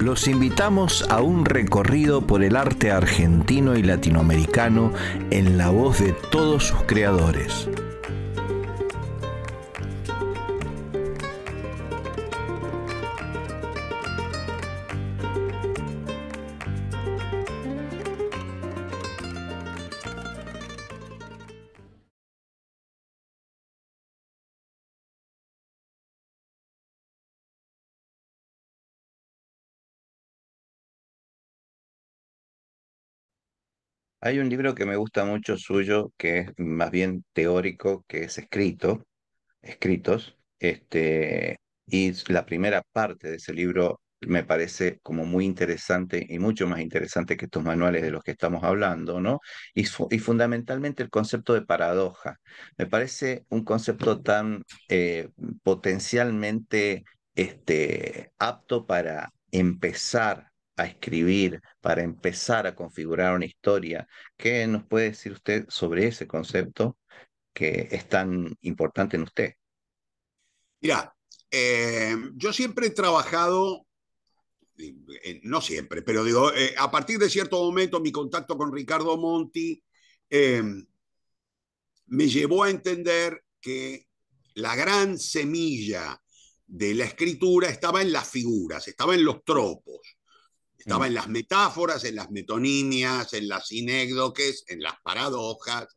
los invitamos a un recorrido por el arte argentino y latinoamericano en la voz de todos sus creadores. Hay un libro que me gusta mucho suyo, que es más bien teórico, que es escrito, escritos, este, y la primera parte de ese libro me parece como muy interesante y mucho más interesante que estos manuales de los que estamos hablando, ¿no? Y, fundamentalmente el concepto de paradoja. Me parece un concepto tan eh, potencialmente este, apto para empezar a escribir, para empezar a configurar una historia. ¿Qué nos puede decir usted sobre ese concepto que es tan importante en usted? Mira, eh, yo siempre he trabajado, eh, eh, no siempre, pero digo, a partir de cierto momento mi contacto con Ricardo Monti me llevó a entender que la gran semilla de la escritura estaba en las figuras, estaba en los tropos. Estaba mm. en las metáforas, en las metonimias, en las sinécdoques, en las paradojas.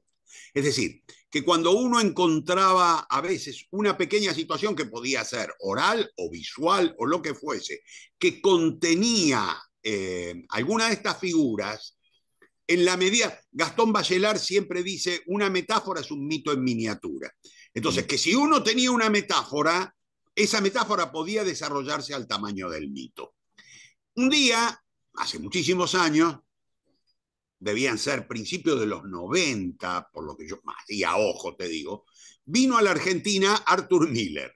Es decir, que cuando uno encontraba a veces una pequeña situación que podía ser oral o visual o lo que fuese, que contenía eh, alguna de estas figuras, en la medida, Gastón Bachelard siempre dice, una metáfora es un mito en miniatura. Entonces, mm. que si uno tenía una metáfora, esa metáfora podía desarrollarse al tamaño del mito. Un día, hace muchísimos años, debían ser principios de los 90, por lo que yo, más y a ojo te digo, vino a la Argentina Arthur Miller.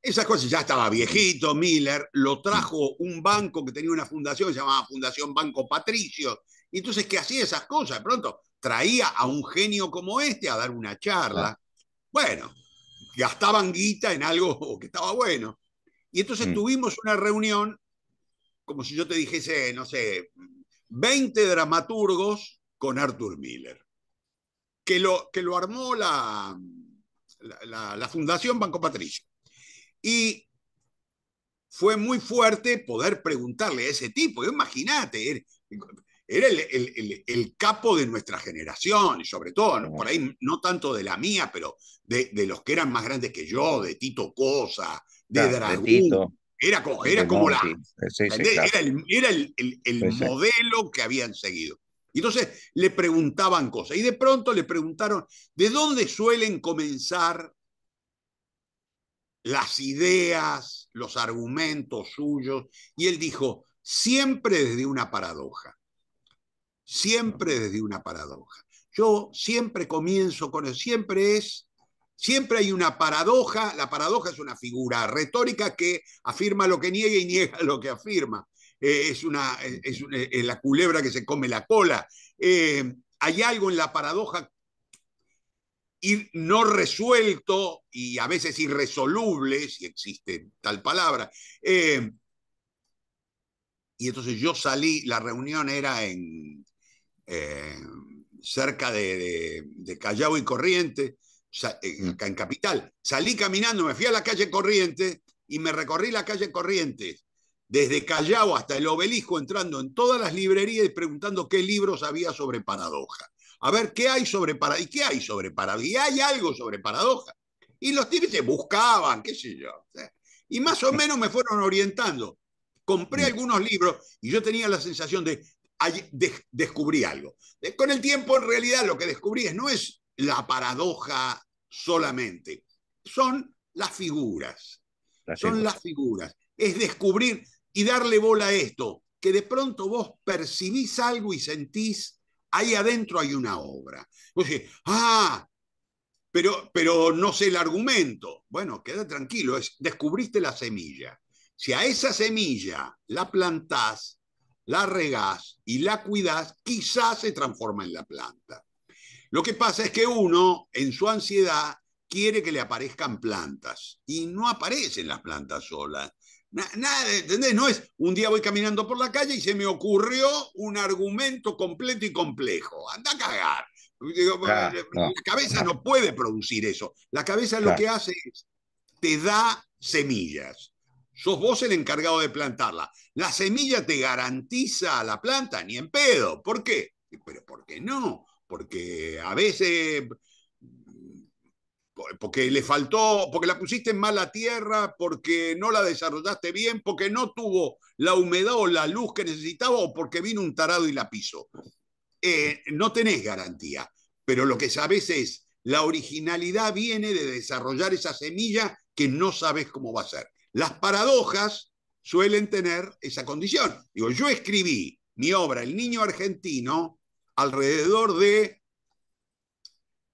Esas cosas ya estaba viejito, Miller, lo trajo un banco que tenía una fundación, se llamaba Fundación Banco Patricio. Y entonces, que hacía esas cosas? De pronto, traía a un genio como este a dar una charla. Bueno, gastaban guita en algo que estaba bueno. Y entonces mm. tuvimos una reunión como si yo te dijese, no sé, 20 dramaturgos con Arthur Miller, que lo, que lo armó la, la, Fundación Banco Patricio. Y fue muy fuerte poder preguntarle a ese tipo. Imagínate, era el, capo de nuestra generación, sobre todo, por ahí no tanto de la mía, pero de, los que eran más grandes que yo, de Tito Cosa, de era, como, la. Era el, modelo que habían seguido. entonces le preguntaban cosas. Y de pronto le preguntaron: ¿de dónde suelen comenzar las ideas, los argumentos suyos? Y él dijo: siempre desde una paradoja. Siempre desde una paradoja. Yo siempre comienzo con él, siempre es Siempre hay una paradoja, la paradoja es una figura retórica que afirma lo que niega y niega lo que afirma. Eh, es una, eh, es eh, la culebra que se come la cola. hay algo en la paradoja no resuelto y a veces irresoluble, si existe tal palabra. y entonces yo salí, la reunión era en cerca de, de Callao y Corrientes eh, en Capital. Salí caminando, me fui a la calle Corrientes y me recorrí la calle Corrientes, desde Callao hasta el obelisco, entrando en todas las librerías y preguntando qué libros había sobre paradoja. A ver, ¿qué hay sobre paradoja? ¿Y qué hay sobre paradoja? ¿Y hay algo sobre paradoja? Y los tipos se buscaban, qué sé yo. Y más o menos me fueron orientando. Compré mm. algunos libros y yo tenía la sensación de, de descubrí algo. Con el tiempo, en realidad, lo que descubrí es, no es la paradoja solamente. Son las figuras. son las figuras. Es descubrir y darle bola a esto, que de pronto vos percibís algo y sentís, ahí adentro hay una obra. Vos decís, ah, pero, pero no sé el argumento. Bueno, queda tranquilo, es, descubriste la semilla. Si a esa semilla la plantás, la regás y la cuidás, quizás se transforma en la planta. Lo que pasa es que uno, en su ansiedad, quiere que le aparezcan plantas y no aparecen las plantas solas. Nada, ¿entendés? No es un día voy caminando por la calle y se me ocurrió un argumento completo y complejo. Anda a cagar. Ah, la cabeza no. puede producir eso. La cabeza lo que hace es te da semillas. Sos vos el encargado de plantarla. La semilla te garantiza a la planta, ni en pedo. ¿Por qué? Pero ¿por qué no? porque a veces, porque le faltó, porque la pusiste en mala tierra, porque no la desarrollaste bien, porque no tuvo la humedad o la luz que necesitaba o porque vino un tarado y la piso. Eh, no tenés garantía, pero lo que sabes es, la originalidad viene de desarrollar esa semilla que no sabes cómo va a ser. Las paradojas suelen tener esa condición. Digo, yo escribí mi obra El Niño Argentino alrededor de,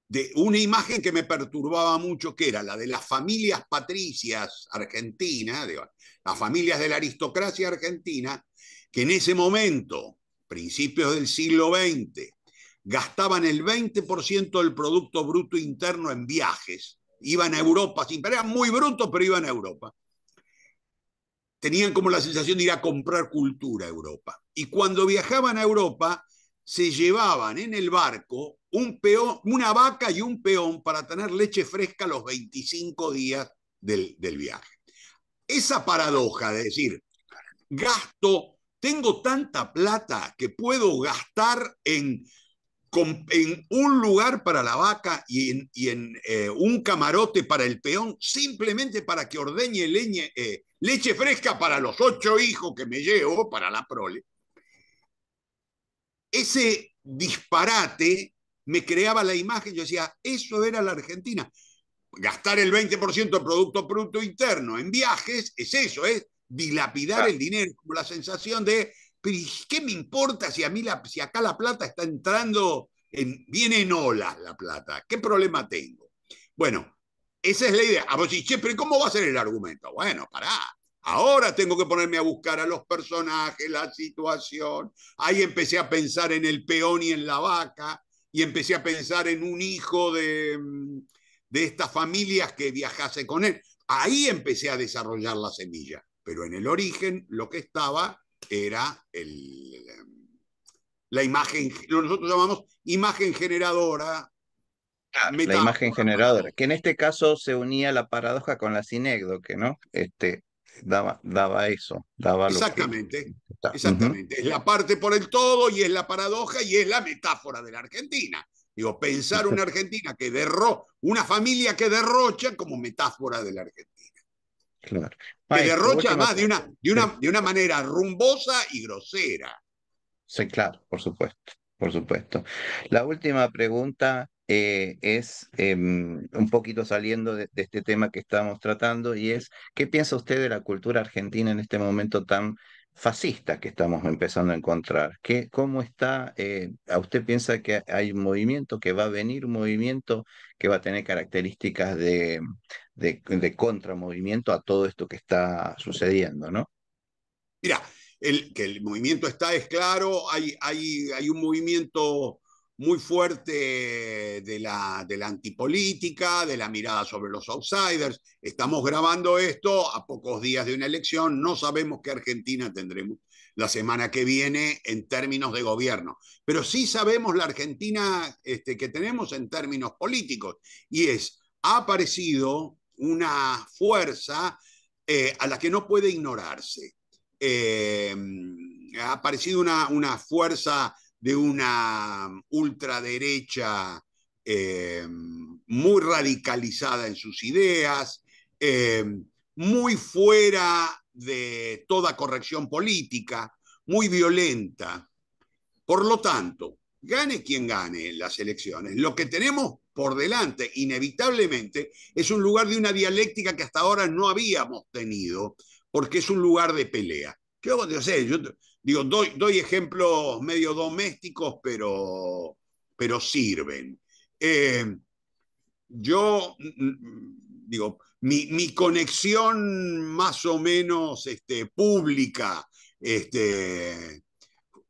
de una imagen que me perturbaba mucho, que era la de las familias patricias argentinas, las familias de la aristocracia argentina, que en ese momento, principios del siglo XX, gastaban el 20% del Producto Bruto Interno en viajes. Iban a Europa, sin, eran muy brutos, pero iban a Europa. Tenían como la sensación de ir a comprar cultura a Europa. Y cuando viajaban a Europa, se llevaban en el barco una vaca y un peón para tener leche fresca los 25 días del, viaje. Esa paradoja de decir, gasto, tengo tanta plata que puedo gastar en, un lugar para la vaca y en, eh, un camarote para el peón, simplemente para que ordeñe eh, leche fresca para los ocho hijos que me llevo, para la prole ese disparate me creaba la imagen, yo decía, eso era la Argentina. Gastar el 20% del Producto Interno en viajes es eso, es dilapidar el dinero, como la sensación de, pero ¿qué me importa si, a mí acá la plata está entrando, en, viene en olas la plata? ¿Qué problema tengo? Bueno, esa es la idea. A vos pero ¿cómo va a ser el argumento? Bueno, pará, Ahora tengo que ponerme a buscar a los personajes, la situación. Ahí empecé a pensar en el peón y en la vaca, y empecé a pensar en un hijo de, mm, estas familias que viajase con él. Ahí empecé a desarrollar la semilla, pero en el origen lo que estaba era el, la imagen, lo nosotros llamamos imagen generadora ah, la imagen generadora, que en este caso se unía la paradoja con la sinécdoque, ¿no? Este, daba, eso. Daba exactamente, lo que... exactamente. Es la parte por el todo y es la paradoja y es la metáfora de la Argentina. Digo, pensar una Argentina que derro, una familia que derrocha como metáfora de la Argentina. Claro. que derrocha más de una, una, de una manera rumbosa y grosera. Sí, claro, por supuesto, por supuesto. La última pregunta eh, es em, un poquito saliendo de, este tema que estamos tratando y es, ¿qué piensa usted de la cultura argentina en este momento tan fascista que estamos empezando a encontrar? ¿Qué, ¿Cómo está? Eh, ¿A usted piensa que hay un movimiento, que va a venir un movimiento que va a tener características de, contramovimiento a todo esto que está sucediendo, no? Mira, el, que el movimiento está es claro, hay, hay, hay un movimiento muy fuerte de la, de la antipolítica, de la mirada sobre los outsiders. Estamos grabando esto a pocos días de una elección, no sabemos qué Argentina tendremos la semana que viene en términos de gobierno, pero sí sabemos la Argentina este, que tenemos en términos políticos, y es, ha aparecido una fuerza eh, a la que no puede ignorarse. Eh, ha aparecido una, una fuerza de una mm, ultraderecha em, muy radicalizada en sus ideas, em, muy fuera de toda corrección política, muy violenta. Por lo tanto, gane quien gane en las elecciones, lo que tenemos por delante, inevitablemente, es un lugar de una dialéctica que hasta ahora no habíamos tenido, porque es un lugar de pelea. vamos a yo, Digo, doy, ejemplos medio domésticos, pero, pero sirven. Eh, yo, mm, mm, mm, digo, mi, conexión más o menos este, pública este,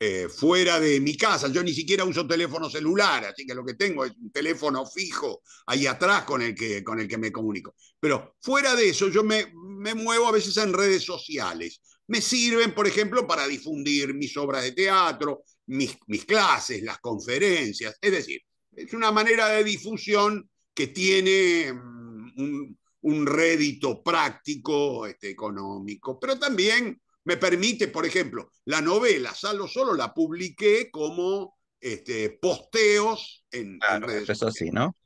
eh, fuera de mi casa. Yo ni siquiera uso teléfono celular, así que lo que tengo es un teléfono fijo ahí atrás con el que, con el que me comunico. Pero fuera de eso, yo me, muevo a veces en redes sociales. Me sirven, por ejemplo, para difundir mis obras de teatro, mis, mis clases, las conferencias. Es decir, es una manera de difusión que tiene mm, un, rédito práctico, este, económico, pero también me permite, por ejemplo, la novela Salvo Solo la publiqué como este, posteos en, redes ¿no?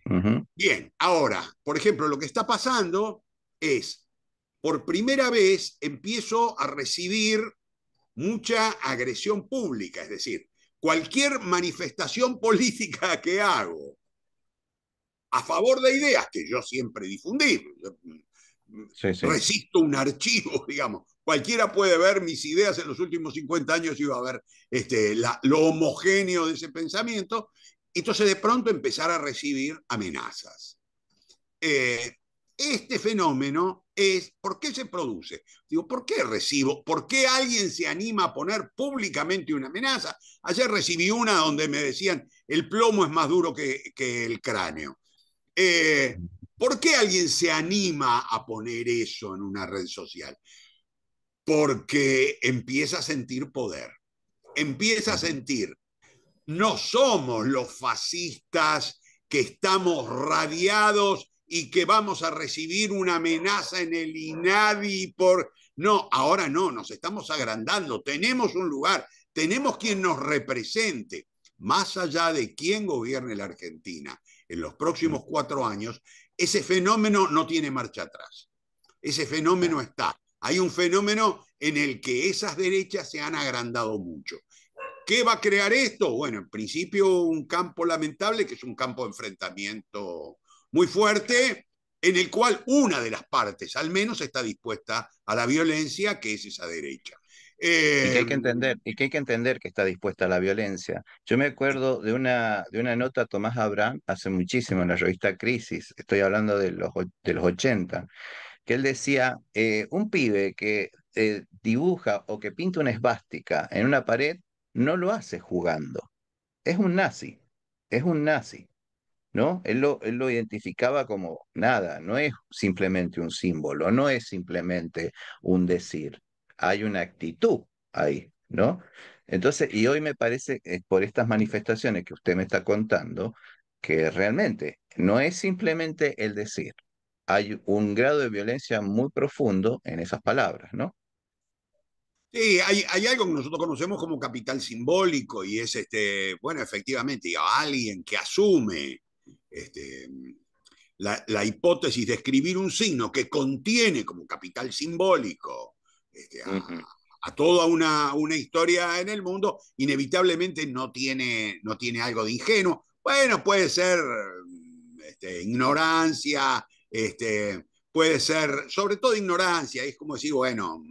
Bien, ahora, por ejemplo, lo que está pasando es, por primera vez empiezo a recibir mucha agresión pública, es decir, cualquier manifestación política que hago a favor de ideas que yo siempre difundí, mm, resisto un archivo, digamos, Cualquiera puede ver mis ideas en los últimos 50 años y va a ver este, lo homogéneo de ese pensamiento. Entonces de pronto empezar a recibir amenazas. Eh, este fenómeno es, ¿por qué se produce? Digo, ¿por qué recibo? ¿Por qué alguien se anima a poner públicamente una amenaza? Ayer recibí una donde me decían, el plomo es más duro que, el cráneo. Eh, ¿Por qué alguien se anima a poner eso en una red social? porque empieza a sentir poder, empieza a sentir, no somos los fascistas que estamos radiados y que vamos a recibir una amenaza en el INADI por... No, ahora no, nos estamos agrandando, tenemos un lugar, tenemos quien nos represente, más allá de quién gobierne la Argentina en los próximos cuatro años, ese fenómeno no tiene marcha atrás. Ese fenómeno está. Hay un fenómeno en el que esas derechas se han agrandado mucho. ¿Qué va a crear esto? Bueno, en principio un campo lamentable, que es un campo de enfrentamiento muy fuerte, en el cual una de las partes al menos está dispuesta a la violencia, que es esa derecha. Y, que hay que eh, entender, que hay que entender que está dispuesta a la violencia. Yo me acuerdo de una, de una nota Tomás Abraham hace muchísimo en la revista Crisis, estoy hablando de los, de los 80, que él decía, eh, un pibe que eh, dibuja o que pinta una esvástica en una pared, no lo hace jugando. Es un nazi, es un nazi, ¿no? Él lo, lo identificaba como nada, no es simplemente un símbolo, no es simplemente un decir, hay una actitud ahí, ¿no? Entonces, y hoy me parece, eh, por estas manifestaciones que usted me está contando, que realmente no es simplemente el decir, hay un grado de violencia muy profundo en esas palabras, ¿no? Sí, hay, algo que nosotros conocemos como capital simbólico y es, este, bueno, efectivamente, alguien que asume este, la, hipótesis de escribir un signo que contiene como capital simbólico este, a, toda una, historia en el mundo, inevitablemente no tiene, no tiene algo de ingenuo. Bueno, puede ser este, ignorancia, este, puede ser, sobre todo ignorancia, es como decir, bueno,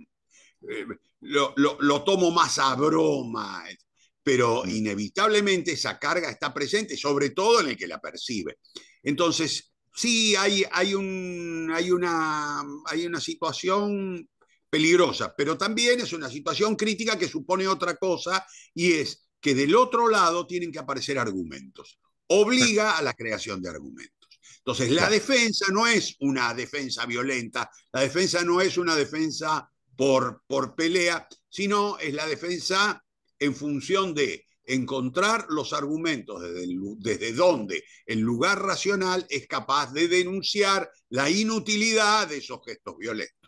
eh, lo, tomo más a broma, pero mm. inevitablemente esa carga está presente, sobre todo en el que la percibe. Entonces, sí, hay, hay, un, hay, una, hay una situación peligrosa, pero también es una situación crítica que supone otra cosa y es que del otro lado tienen que aparecer argumentos. Obliga a la creación de argumentos. Entonces, la defensa no es una defensa violenta, la defensa no es una defensa por, pelea, sino es la defensa en función de encontrar los argumentos desde, desde, donde el lugar racional es capaz de denunciar la inutilidad de esos gestos violentos.